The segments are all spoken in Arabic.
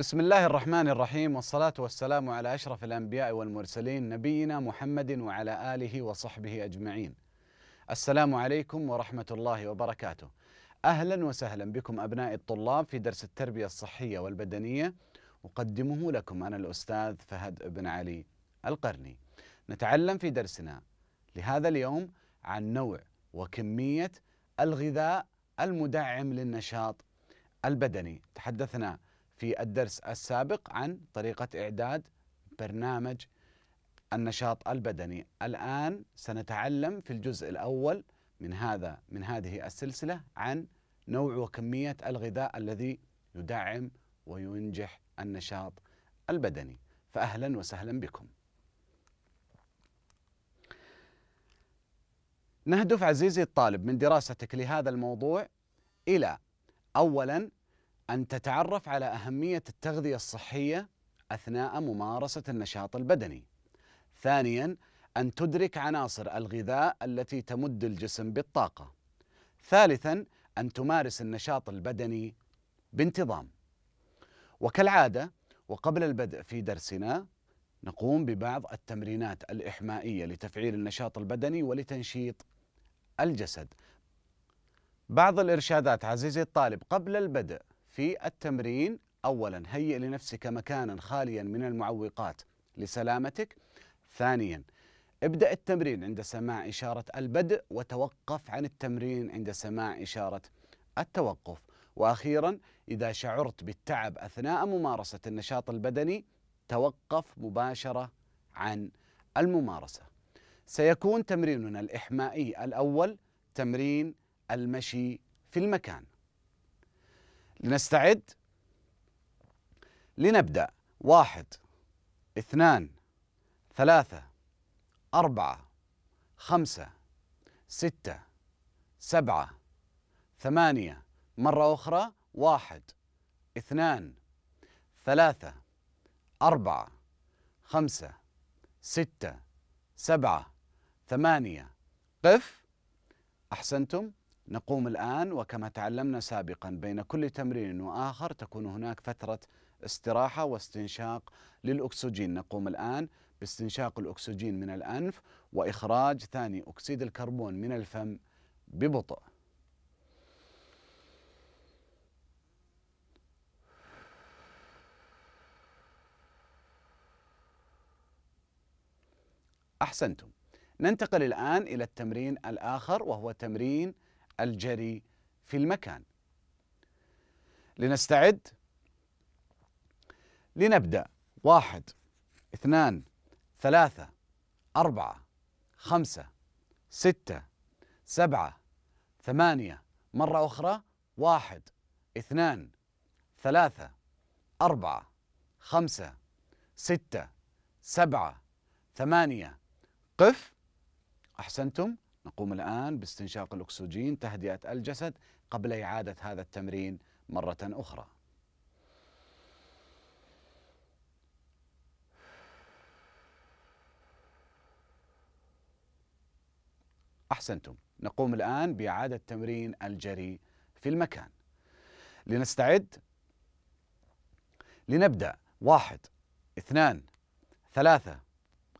بسم الله الرحمن الرحيم والصلاة والسلام على أشرف الأنبياء والمرسلين نبينا محمد وعلى آله وصحبه أجمعين. السلام عليكم ورحمة الله وبركاته. أهلا وسهلا بكم أبناء الطلاب في درس التربية الصحية والبدنية أقدمه لكم أنا الأستاذ فهد بن علي القرني. نتعلم في درسنا لهذا اليوم عن نوع وكمية الغذاء المدعم للنشاط البدني. تحدثنا في الدرس السابق عن طريقة إعداد برنامج النشاط البدني الآن سنتعلم في الجزء الأول من هذا من هذه السلسلة عن نوع وكمية الغذاء الذي يدعم وينجح النشاط البدني فأهلا وسهلا بكم نهدف عزيزي الطالب من دراستك لهذا الموضوع إلى أولا أن تتعرف على أهمية التغذية الصحية أثناء ممارسة النشاط البدني. ثانياً أن تدرك عناصر الغذاء التي تمد الجسم بالطاقة. ثالثاً أن تمارس النشاط البدني بانتظام. وكالعادة وقبل البدء في درسنا نقوم ببعض التمرينات الإحمائية لتفعيل النشاط البدني ولتنشيط الجسد. بعض الإرشادات عزيزي الطالب قبل البدء في التمرين اولا هيئ لنفسك مكانا خاليا من المعوقات لسلامتك ثانيا ابدا التمرين عند سماع اشاره البدء وتوقف عن التمرين عند سماع اشاره التوقف واخيرا اذا شعرت بالتعب اثناء ممارسه النشاط البدني توقف مباشره عن الممارسه سيكون تمريننا الاحمائي الاول تمرين المشي في المكان لنستعد لنبدأ واحد اثنان ثلاثة أربعة خمسة ستة سبعة ثمانية مرة أخرى واحد اثنان ثلاثة أربعة خمسة ستة سبعة ثمانية قف أحسنتم نقوم الآن وكما تعلمنا سابقا بين كل تمرين وآخر تكون هناك فترة استراحة واستنشاق للأكسجين نقوم الآن باستنشاق الأكسجين من الأنف وإخراج ثاني أكسيد الكربون من الفم ببطء أحسنتم ننتقل الآن إلى التمرين الآخر وهو تمرين الجري في المكان لنستعد لنبدأ واحد اثنان ثلاثة أربعة خمسة ستة سبعة ثمانية مرة أخرى واحد اثنان ثلاثة أربعة خمسة ستة سبعة ثمانية قف أحسنتم نقوم الآن باستنشاق الأكسجين تهدئة الجسد قبل إعادة هذا التمرين مرة أخرى أحسنتم نقوم الآن بإعادة تمرين الجري في المكان لنستعد لنبدأ واحد اثنان ثلاثة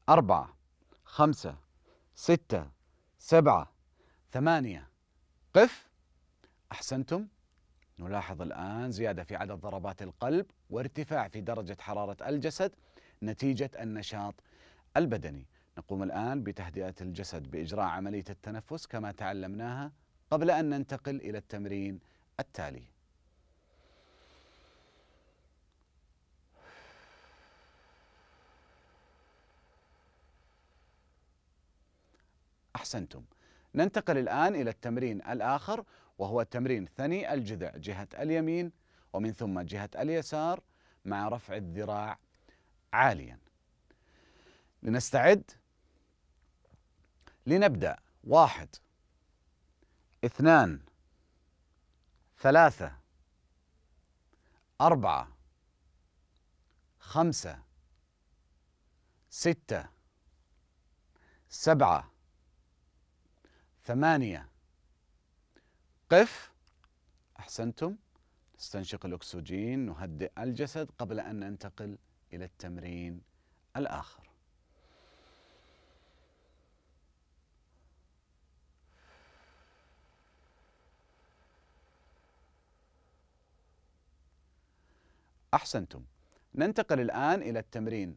أربعة خمسة ستة سبعة ثمانية قف أحسنتم نلاحظ الآن زيادة في عدد ضربات القلب وارتفاع في درجة حرارة الجسد نتيجة النشاط البدني نقوم الآن بتهدئة الجسد بإجراء عملية التنفس كما تعلمناها قبل أن ننتقل إلى التمرين التالي أحسنتم ننتقل الآن إلى التمرين الآخر وهو تمرين ثني الجذع جهة اليمين ومن ثم جهة اليسار مع رفع الذراع عاليا لنستعد لنبدأ واحد اثنان ثلاثة أربعة خمسة ستة سبعة ثمانية قف أحسنتم نستنشق الأكسجين نهدئ الجسد قبل أن ننتقل إلى التمرين الآخر أحسنتم ننتقل الآن إلى التمرين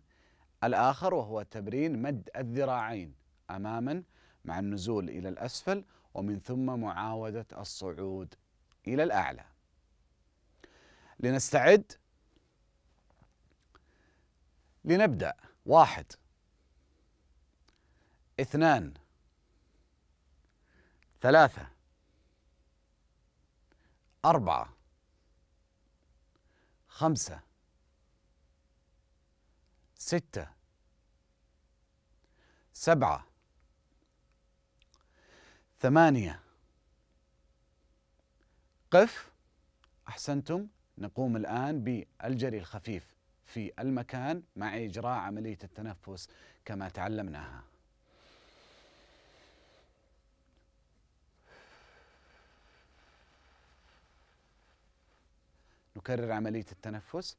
الآخر وهو تمرين مد الذراعين أماماً مع النزول إلى الأسفل ومن ثم معاودة الصعود إلى الأعلى لنستعد لنبدأ واحد اثنان ثلاثة أربعة خمسة ستة سبعة ثمانية قف أحسنتم نقوم الآن بالجري الخفيف في المكان مع إجراء عملية التنفس كما تعلمناها نكرر عملية التنفس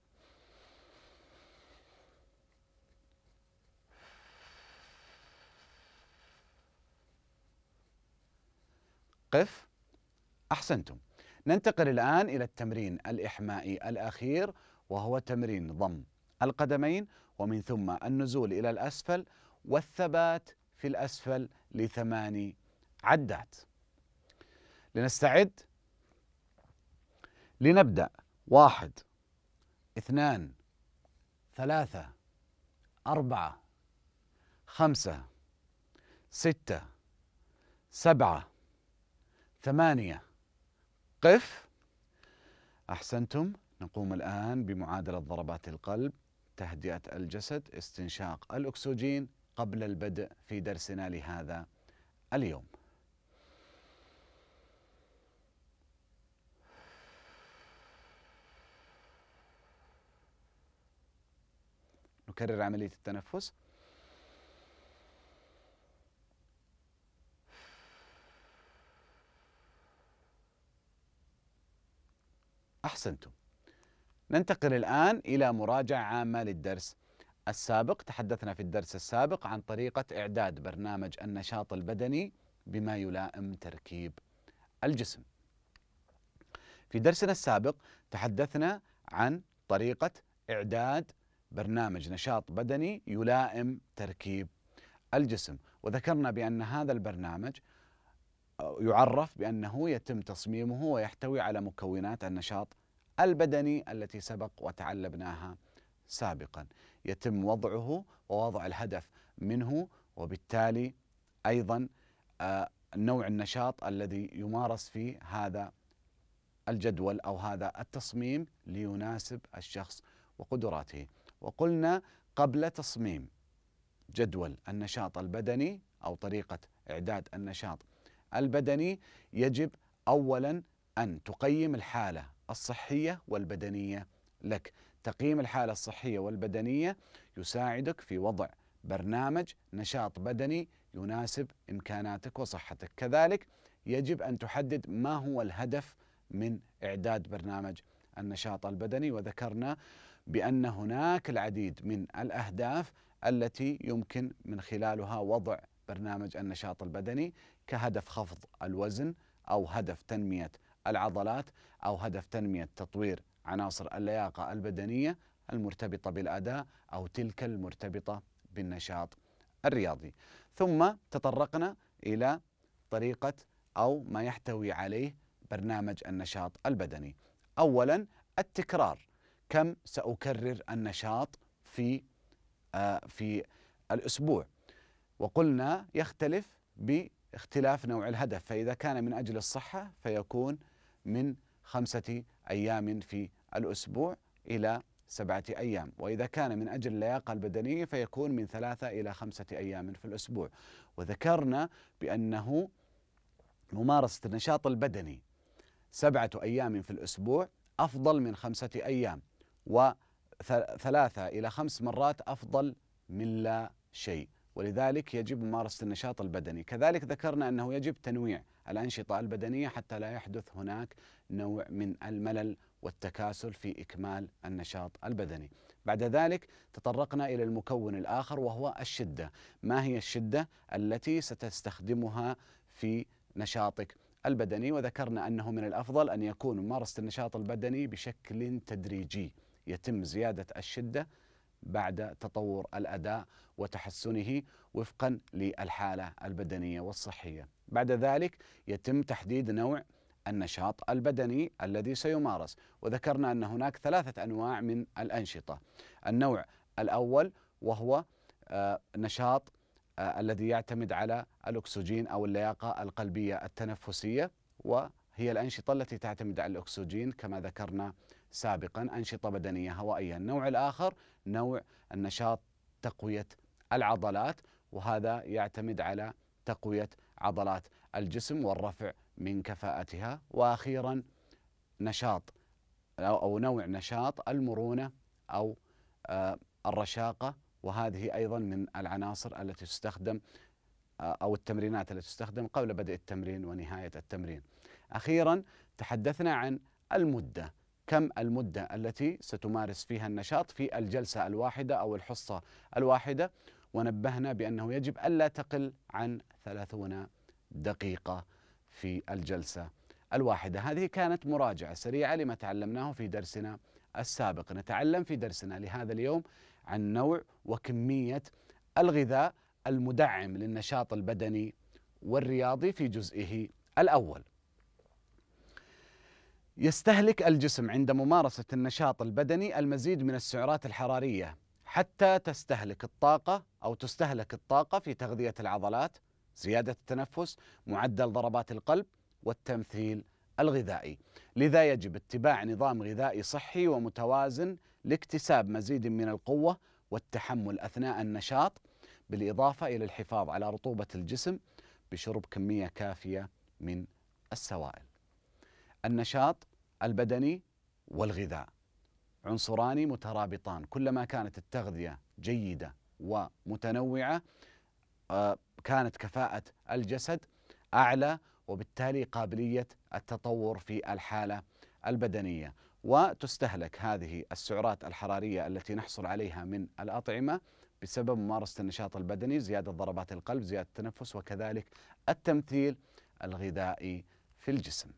قف احسنتم ننتقل الان الى التمرين الاحمائي الاخير وهو تمرين ضم القدمين ومن ثم النزول الى الاسفل والثبات في الاسفل لثماني عدات لنستعد لنبدا واحد اثنان ثلاثه اربعه خمسه سته سبعه ثمانية قف أحسنتم نقوم الآن بمعادلة ضربات القلب تهدئة الجسد استنشاق الأكسجين قبل البدء في درسنا لهذا اليوم نكرر عملية التنفس أحسنتم ننتقل الآن إلى مراجعة عامة للدرس السابق تحدثنا في الدرس السابق عن طريقة إعداد برنامج النشاط البدني بما يلائم تركيب الجسم في درسنا السابق تحدثنا عن طريقة إعداد برنامج نشاط بدني يلائم تركيب الجسم وذكرنا بأن هذا البرنامج آه، يعرف بأنه يتم تصميمه ويحتوي على مكونات النشاط البدني التي سبق وتعلمناها سابقا يتم وضعه ووضع الهدف منه وبالتالي ايضا آه، نوع النشاط الذي يمارس في هذا الجدول او هذا التصميم ليناسب الشخص وقدراته وقلنا قبل تصميم جدول النشاط البدني او طريقه اعداد النشاط البدني يجب اولا ان تقيم الحاله الصحيه والبدنيه لك. تقييم الحاله الصحيه والبدنيه يساعدك في وضع برنامج نشاط بدني يناسب امكاناتك وصحتك. كذلك يجب ان تحدد ما هو الهدف من اعداد برنامج النشاط البدني وذكرنا بان هناك العديد من الاهداف التي يمكن من خلالها وضع برنامج النشاط البدني كهدف خفض الوزن او هدف تنميه العضلات أو هدف تنمية تطوير عناصر اللياقة البدنية المرتبطة بالأداء أو تلك المرتبطة بالنشاط الرياضي ثم تطرقنا إلى طريقة أو ما يحتوي عليه برنامج النشاط البدني أولا التكرار كم سأكرر النشاط في آه في الأسبوع وقلنا يختلف باختلاف نوع الهدف فإذا كان من أجل الصحة فيكون من خمسة أيام في الأسبوع إلى سبعة أيام وإذا كان من أجل اللياقة البدنية فيكون من ثلاثة إلى خمسة أيام في الأسبوع وذكرنا بأنه ممارسة النشاط البدني سبعة أيام في الأسبوع أفضل من خمسة أيام وثلاثة إلى خمس مرات أفضل من لا شيء ولذلك يجب ممارسة النشاط البدني كذلك ذكرنا أنه يجب تنويع الأنشطة البدنية حتى لا يحدث هناك نوع من الملل والتكاسل في إكمال النشاط البدني بعد ذلك تطرقنا إلى المكون الآخر وهو الشدة ما هي الشدة التي ستستخدمها في نشاطك البدني وذكرنا أنه من الأفضل أن يكون ممارسة النشاط البدني بشكل تدريجي يتم زيادة الشدة بعد تطور الأداء وتحسنه وفقا للحالة البدنية والصحية بعد ذلك يتم تحديد نوع النشاط البدني الذي سيمارس وذكرنا أن هناك ثلاثة أنواع من الأنشطة النوع الأول وهو آه، نشاط آه، الذي يعتمد على الأكسجين أو اللياقة القلبية التنفسية وهي الأنشطة التي تعتمد على الأكسجين كما ذكرنا سابقا أنشطة بدنية هوائية النوع الآخر نوع النشاط تقوية العضلات وهذا يعتمد على تقوية عضلات الجسم والرفع من كفاءتها واخيرا نشاط او نوع نشاط المرونه او آه، الرشاقه وهذه ايضا من العناصر التي تستخدم آه، او التمرينات التي تستخدم قبل بدء التمرين ونهايه التمرين. اخيرا تحدثنا عن المده كم المده التي ستمارس فيها النشاط في الجلسه الواحده او الحصه الواحده ونبهنا بأنه يجب ألا تقل عن ثلاثون دقيقة في الجلسة الواحدة هذه كانت مراجعة سريعة لما تعلمناه في درسنا السابق نتعلم في درسنا لهذا اليوم عن نوع وكمية الغذاء المدعم للنشاط البدني والرياضي في جزئه الأول يستهلك الجسم عند ممارسة النشاط البدني المزيد من السعرات الحرارية حتى تستهلك الطاقة أو تستهلك الطاقة في تغذية العضلات زيادة التنفس معدل ضربات القلب والتمثيل الغذائي لذا يجب اتباع نظام غذائي صحي ومتوازن لاكتساب مزيد من القوة والتحمل أثناء النشاط بالإضافة إلى الحفاظ على رطوبة الجسم بشرب كمية كافية من السوائل النشاط البدني والغذاء عنصران مترابطان كلما كانت التغذية جيدة ومتنوعة آه، كانت كفاءة الجسد أعلى وبالتالي قابلية التطور في الحالة البدنية وتستهلك هذه السعرات الحرارية التي نحصل عليها من الأطعمة بسبب ممارسة النشاط البدني زيادة ضربات القلب زيادة التنفس وكذلك التمثيل الغذائي في الجسم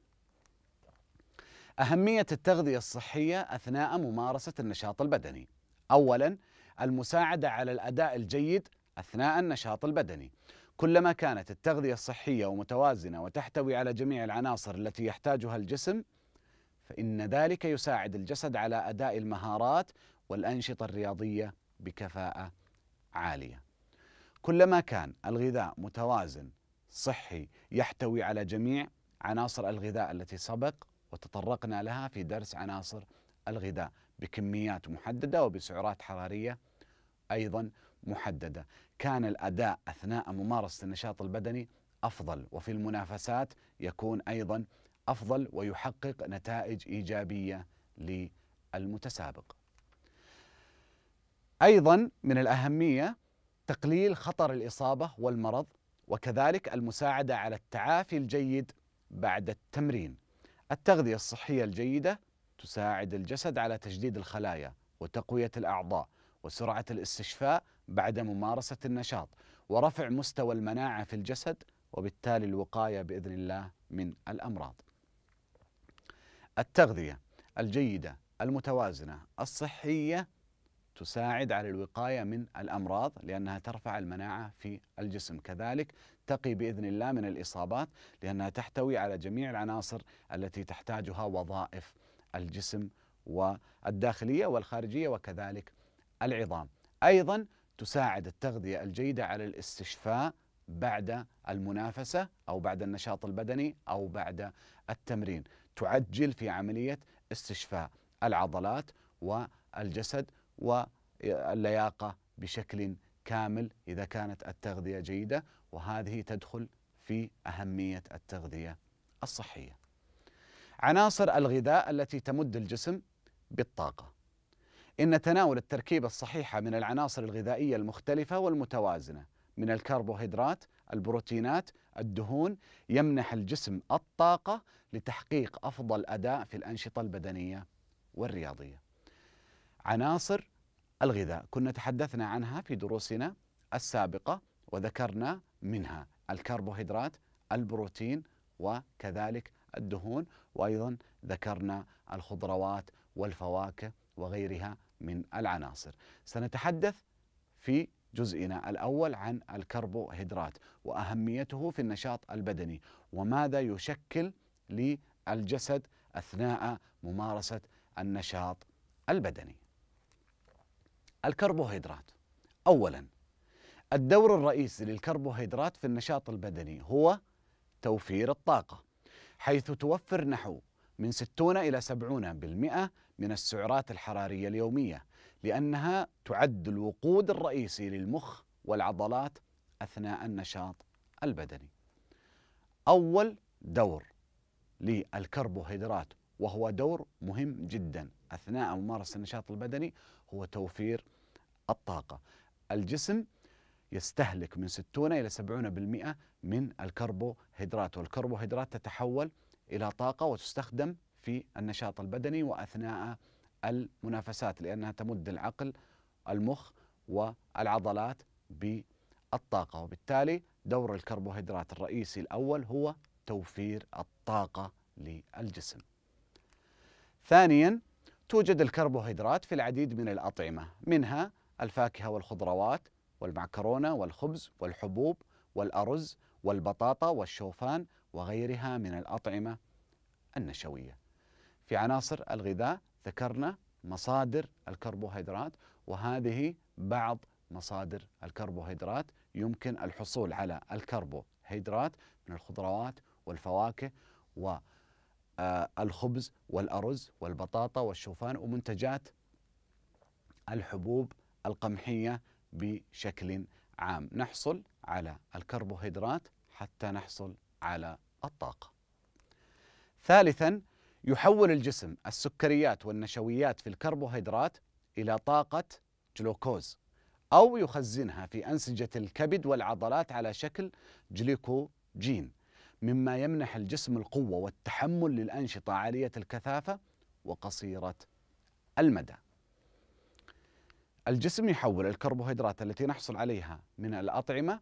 أهمية التغذية الصحية أثناء ممارسة النشاط البدني. أولاً المساعدة على الأداء الجيد أثناء النشاط البدني. كلما كانت التغذية الصحية ومتوازنة وتحتوي على جميع العناصر التي يحتاجها الجسم، فإن ذلك يساعد الجسد على أداء المهارات والأنشطة الرياضية بكفاءة عالية. كلما كان الغذاء متوازن صحي يحتوي على جميع عناصر الغذاء التي سبق وتطرقنا لها في درس عناصر الغذاء بكميات محددة وبسعرات حرارية أيضا محددة كان الأداء أثناء ممارسة النشاط البدني أفضل وفي المنافسات يكون أيضا أفضل ويحقق نتائج إيجابية للمتسابق أيضا من الأهمية تقليل خطر الإصابة والمرض وكذلك المساعدة على التعافي الجيد بعد التمرين التغذية الصحية الجيدة تساعد الجسد على تجديد الخلايا وتقوية الأعضاء وسرعة الاستشفاء بعد ممارسة النشاط ورفع مستوى المناعة في الجسد وبالتالي الوقاية بإذن الله من الأمراض. التغذية الجيدة المتوازنة الصحية تساعد على الوقاية من الأمراض لأنها ترفع المناعة في الجسم كذلك تقي باذن الله من الاصابات لانها تحتوي على جميع العناصر التي تحتاجها وظائف الجسم والداخليه والخارجيه وكذلك العظام. ايضا تساعد التغذيه الجيده على الاستشفاء بعد المنافسه او بعد النشاط البدني او بعد التمرين، تعجل في عمليه استشفاء العضلات والجسد واللياقه بشكل كامل إذا كانت التغذية جيدة وهذه تدخل في أهمية التغذية الصحية. عناصر الغذاء التي تمد الجسم بالطاقة. إن تناول التركيبة الصحيحة من العناصر الغذائية المختلفة والمتوازنة من الكربوهيدرات، البروتينات، الدهون يمنح الجسم الطاقة لتحقيق أفضل أداء في الأنشطة البدنية والرياضية. عناصر الغذاء كنا تحدثنا عنها في دروسنا السابقة وذكرنا منها الكربوهيدرات البروتين وكذلك الدهون وأيضا ذكرنا الخضروات والفواكه وغيرها من العناصر سنتحدث في جزئنا الأول عن الكربوهيدرات وأهميته في النشاط البدني وماذا يشكل للجسد أثناء ممارسة النشاط البدني الكربوهيدرات اولا الدور الرئيسي للكربوهيدرات في النشاط البدني هو توفير الطاقه حيث توفر نحو من 60 إلى 70% من السعرات الحرارية اليومية لأنها تعد الوقود الرئيسي للمخ والعضلات أثناء النشاط البدني. أول دور للكربوهيدرات وهو دور مهم جدا أثناء ممارسة النشاط البدني هو توفير الطاقة الجسم يستهلك من 60 إلى 70% من الكربوهيدرات والكربوهيدرات تتحول إلى طاقة وتستخدم في النشاط البدني وأثناء المنافسات لأنها تمد العقل المخ والعضلات بالطاقة وبالتالي دور الكربوهيدرات الرئيسي الأول هو توفير الطاقة للجسم ثانيا توجد الكربوهيدرات في العديد من الأطعمة منها الفاكهة والخضروات والمعكرونة والخبز والحبوب والأرز والبطاطا والشوفان وغيرها من الأطعمة النشوية. في عناصر الغذاء ذكرنا مصادر الكربوهيدرات وهذه بعض مصادر الكربوهيدرات يمكن الحصول على الكربوهيدرات من الخضروات والفواكه والخبز آه، والأرز والبطاطا والشوفان ومنتجات الحبوب القمحية بشكل عام نحصل على الكربوهيدرات حتى نحصل على الطاقة ثالثا يحول الجسم السكريات والنشويات في الكربوهيدرات إلى طاقة جلوكوز أو يخزنها في أنسجة الكبد والعضلات على شكل جليكوجين مما يمنح الجسم القوة والتحمل للأنشطة عالية الكثافة وقصيرة المدى الجسم يحول الكربوهيدرات التي نحصل عليها من الأطعمة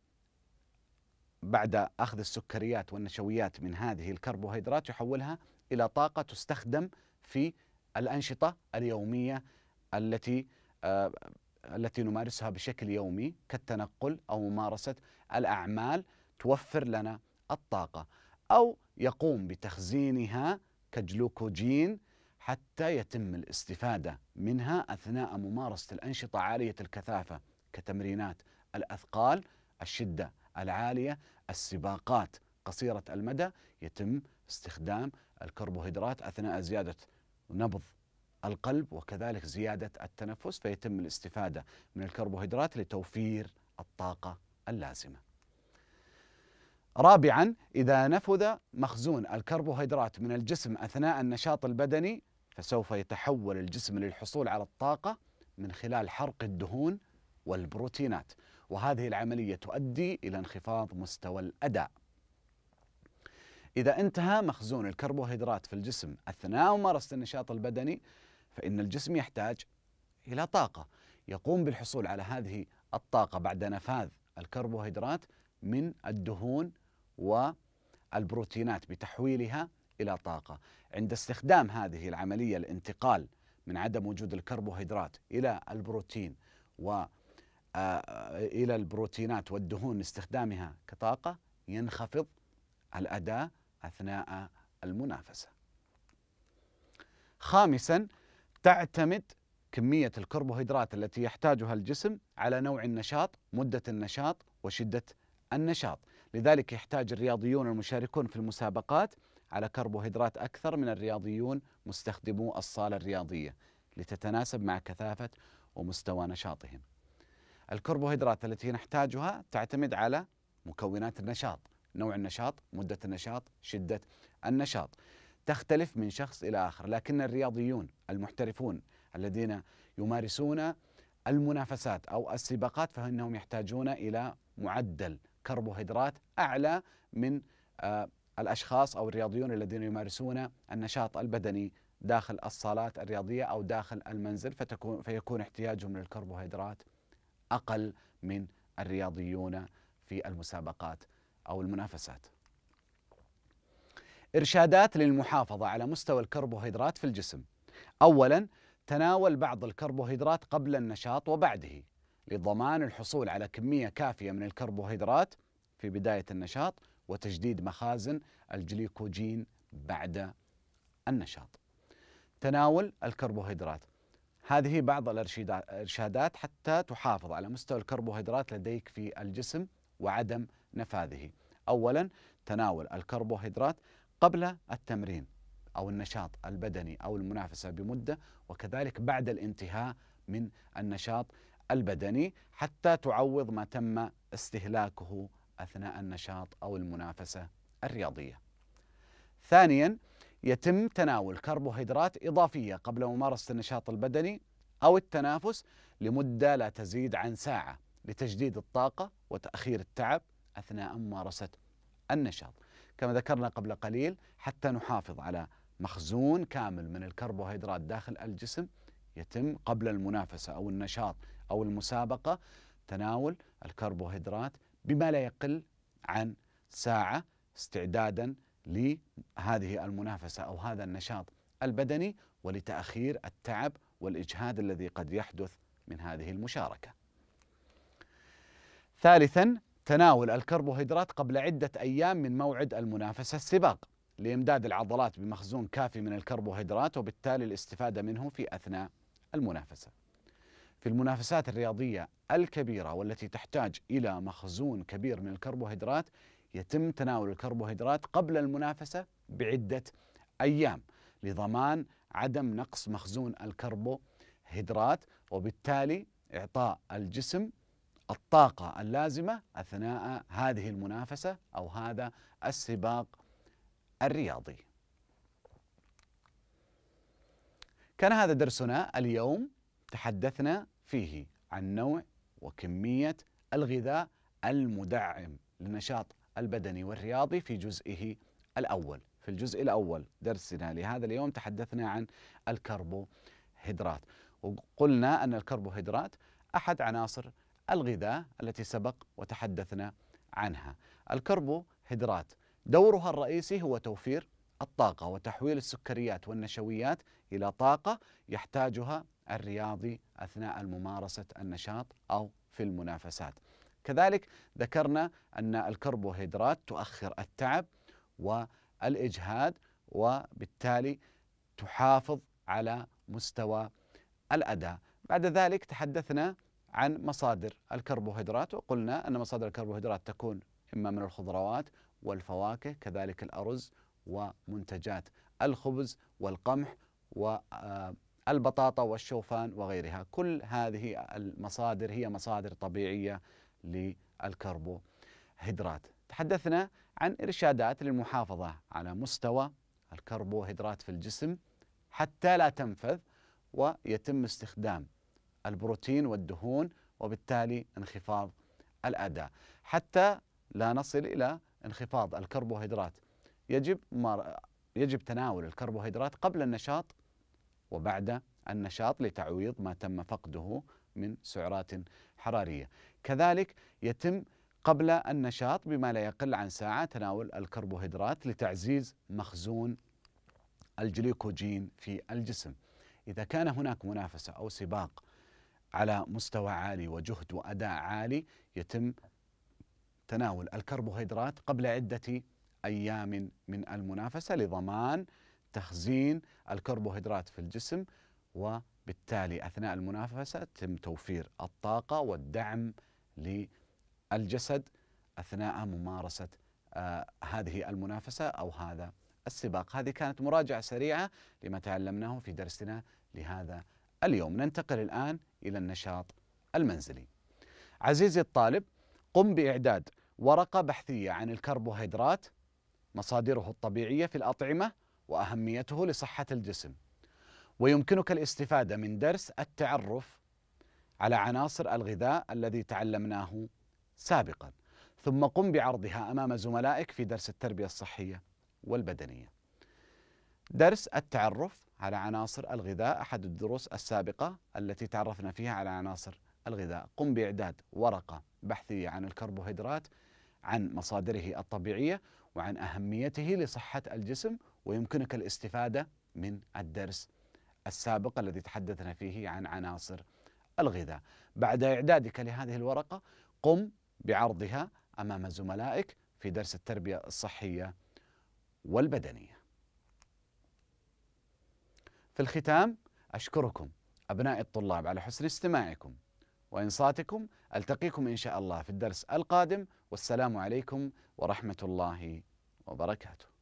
بعد أخذ السكريات والنشويات من هذه الكربوهيدرات يحولها إلى طاقة تستخدم في الأنشطة اليومية التي آه، التي نمارسها بشكل يومي كالتنقل أو ممارسة الأعمال توفر لنا الطاقة أو يقوم بتخزينها كجلوكوجين حتى يتم الاستفاده منها اثناء ممارسه الانشطه عاليه الكثافه كتمرينات الاثقال، الشده العاليه، السباقات قصيره المدى يتم استخدام الكربوهيدرات اثناء زياده نبض القلب وكذلك زياده التنفس فيتم الاستفاده من الكربوهيدرات لتوفير الطاقه اللازمه. رابعا اذا نفذ مخزون الكربوهيدرات من الجسم اثناء النشاط البدني فسوف يتحول الجسم للحصول على الطاقة من خلال حرق الدهون والبروتينات وهذه العملية تؤدي إلى انخفاض مستوى الأداء إذا انتهى مخزون الكربوهيدرات في الجسم أثناء ممارسة النشاط البدني فإن الجسم يحتاج إلى طاقة يقوم بالحصول على هذه الطاقة بعد نفاذ الكربوهيدرات من الدهون والبروتينات بتحويلها إلى طاقة عند استخدام هذه العملية الانتقال من عدم وجود الكربوهيدرات إلى البروتين و آه، إلى البروتينات والدهون استخدامها كطاقة ينخفض الأداء أثناء المنافسة خامسا تعتمد كمية الكربوهيدرات التي يحتاجها الجسم على نوع النشاط مدة النشاط وشدة النشاط لذلك يحتاج الرياضيون المشاركون في المسابقات على كربوهيدرات أكثر من الرياضيون مستخدمو الصالة الرياضية لتتناسب مع كثافة ومستوى نشاطهم الكربوهيدرات التي نحتاجها تعتمد على مكونات النشاط نوع النشاط مدة النشاط شدة النشاط تختلف من شخص إلى آخر لكن الرياضيون المحترفون الذين يمارسون المنافسات أو السباقات فإنهم يحتاجون إلى معدل كربوهيدرات أعلى من آه، الأشخاص أو الرياضيون الذين يمارسون النشاط البدني داخل الصالات الرياضية أو داخل المنزل فتكون فيكون احتياجهم للكربوهيدرات أقل من الرياضيون في المسابقات أو المنافسات إرشادات للمحافظة على مستوى الكربوهيدرات في الجسم أولا تناول بعض الكربوهيدرات قبل النشاط وبعده لضمان الحصول على كمية كافية من الكربوهيدرات في بداية النشاط وتجديد مخازن الجليكوجين بعد النشاط. تناول الكربوهيدرات هذه بعض الارشادات حتى تحافظ على مستوى الكربوهيدرات لديك في الجسم وعدم نفاذه. اولا تناول الكربوهيدرات قبل التمرين او النشاط البدني او المنافسه بمده وكذلك بعد الانتهاء من النشاط البدني حتى تعوض ما تم استهلاكه اثناء النشاط او المنافسه الرياضيه. ثانيا يتم تناول كربوهيدرات اضافيه قبل ممارسه النشاط البدني او التنافس لمده لا تزيد عن ساعه لتجديد الطاقه وتاخير التعب اثناء ممارسه النشاط. كما ذكرنا قبل قليل حتى نحافظ على مخزون كامل من الكربوهيدرات داخل الجسم يتم قبل المنافسه او النشاط او المسابقه تناول الكربوهيدرات بما لا يقل عن ساعة استعدادا لهذه المنافسة أو هذا النشاط البدني ولتأخير التعب والإجهاد الذي قد يحدث من هذه المشاركة. ثالثا تناول الكربوهيدرات قبل عدة أيام من موعد المنافسة السباق لإمداد العضلات بمخزون كافي من الكربوهيدرات وبالتالي الاستفادة منه في أثناء المنافسة. في المنافسات الرياضية الكبيرة والتي تحتاج إلى مخزون كبير من الكربوهيدرات يتم تناول الكربوهيدرات قبل المنافسة بعدة أيام لضمان عدم نقص مخزون الكربوهيدرات وبالتالي إعطاء الجسم الطاقة اللازمة أثناء هذه المنافسة أو هذا السباق الرياضي. كان هذا درسنا اليوم تحدثنا فيه عن نوع وكمية الغذاء المدعم للنشاط البدني والرياضي في جزئه الأول في الجزء الأول درسنا لهذا اليوم تحدثنا عن الكربوهيدرات وقلنا أن الكربوهيدرات أحد عناصر الغذاء التي سبق وتحدثنا عنها الكربوهيدرات دورها الرئيسي هو توفير الطاقة وتحويل السكريات والنشويات إلى طاقة يحتاجها الرياضي اثناء ممارسه النشاط او في المنافسات. كذلك ذكرنا ان الكربوهيدرات تؤخر التعب والاجهاد وبالتالي تحافظ على مستوى الاداء. بعد ذلك تحدثنا عن مصادر الكربوهيدرات وقلنا ان مصادر الكربوهيدرات تكون اما من الخضروات والفواكه كذلك الارز ومنتجات الخبز والقمح و آه، البطاطا والشوفان وغيرها كل هذه المصادر هي مصادر طبيعية للكربوهيدرات تحدثنا عن إرشادات للمحافظة على مستوى الكربوهيدرات في الجسم حتى لا تنفذ ويتم استخدام البروتين والدهون وبالتالي انخفاض الأداء حتى لا نصل إلى انخفاض الكربوهيدرات يجب يجب تناول الكربوهيدرات قبل النشاط وبعد النشاط لتعويض ما تم فقده من سعرات حرارية كذلك يتم قبل النشاط بما لا يقل عن ساعة تناول الكربوهيدرات لتعزيز مخزون الجليكوجين في الجسم إذا كان هناك منافسة أو سباق على مستوى عالي وجهد وأداء عالي يتم تناول الكربوهيدرات قبل عدة أيام من المنافسة لضمان تخزين الكربوهيدرات في الجسم وبالتالي أثناء المنافسة تم توفير الطاقة والدعم للجسد أثناء ممارسة آه هذه المنافسة أو هذا السباق هذه كانت مراجعة سريعة لما تعلمناه في درسنا لهذا اليوم ننتقل الآن إلى النشاط المنزلي عزيزي الطالب قم بإعداد ورقة بحثية عن الكربوهيدرات مصادره الطبيعية في الأطعمة واهميته لصحه الجسم ويمكنك الاستفاده من درس التعرف على عناصر الغذاء الذي تعلمناه سابقا ثم قم بعرضها امام زملائك في درس التربيه الصحيه والبدنيه درس التعرف على عناصر الغذاء احد الدروس السابقه التي تعرفنا فيها على عناصر الغذاء قم باعداد ورقه بحثيه عن الكربوهيدرات عن مصادره الطبيعيه وعن اهميته لصحه الجسم ويمكنك الاستفادة من الدرس السابق الذي تحدثنا فيه عن عناصر الغذاء بعد إعدادك لهذه الورقة قم بعرضها أمام زملائك في درس التربية الصحية والبدنية في الختام أشكركم أبنائي الطلاب على حسن استماعكم وإنصاتكم ألتقيكم إن شاء الله في الدرس القادم والسلام عليكم ورحمة الله وبركاته